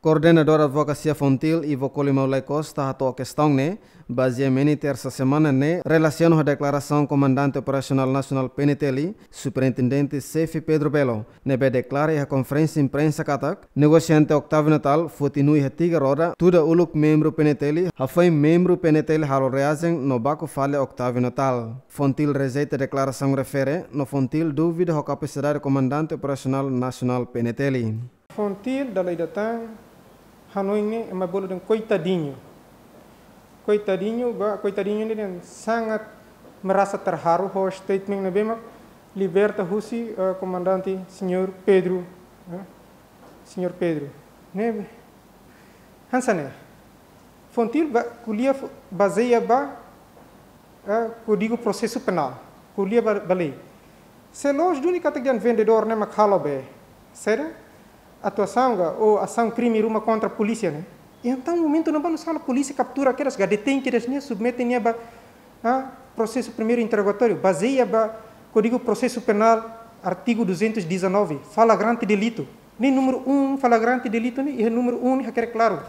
Coordenadora Advocacia Fontil Ivo Colimaulai Costa a tua questão, né? Baseamento terça semana, né? Relaciona a declaração Comandante Operacional Nacional PNTL, Superintendente Sefi Pedro Belo. Nebe declara a conferência imprensa Catac, negociante Octavio Natal, Futinui a tiga roda, tudo o look membro PNTL, a foi membro PNTL Halo Reazen, no Baco Fale Octavio Natal. Fontil rejeita declaração refere, no Fontil dúvida a capacidade Comandante Operacional Nacional PNTL. Fontil da lei da Tan, Hanoi ini emak coitadinho dan coitadinho. Koitadinho, koitadinho ini dan sangat merasa terharu bahwa statement nabi mak liberta husi uh, eh, comandante senhor Pedro, uh, senhor Pedro. Nebe, hansane. Fontil ba, kuliah baseia ba uh, eh, código processo penal, kuliah ba, balei. Se nós única tem vendedor né mak halobe, sério? atuação ou ação crime uma contra a polícia, né? E então no momento não vamos a polícia captura aquelas, que detém aquelas, né? submetem né, a ah, processo primeiro interrogatório, baseia ba, Código Processo Penal, artigo 219, flagrante delito. Nem número 1, um, flagrante delito, nem é número 1, um, requer claro.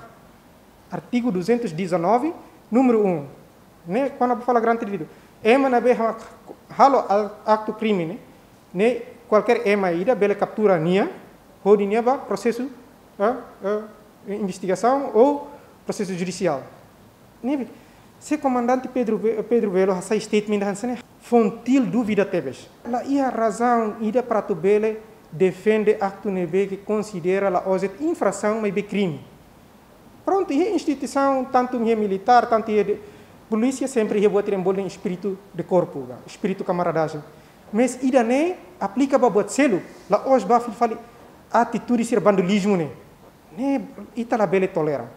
Artigo 219, número 1. Um, né? Quando flagrante delito. Ema na berra halo acto crime, né? né? Qualquer ema ida bela captura nia, rolinhava processo ah, ah, investigação ou processo judicial. se Se comandante Pedro Pedro Velo essa statement hansene fontil dúvida teve. La ia razão ida para o defende acto neve que considera la oset infração mas é crime. Pronto, e instituição tanto é militar, tanto é de, polícia sempre rebote em bola espírito de corpo, espírito camaradagem. Mas ida ne aplica para o selo, la os ba fali atitude ser bandolismo, né? né? Itala Bele tolera.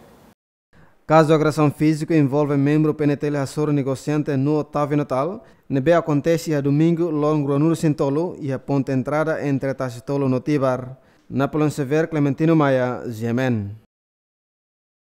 Caso de agressão física envolve membro PNTL Açor negociante no Otávio Natal, nebe acontece a domingo longo no Sintolo e a ponta entrada entre Tacitolo no Tibar. Na Sever Clementino Maia, Gemen.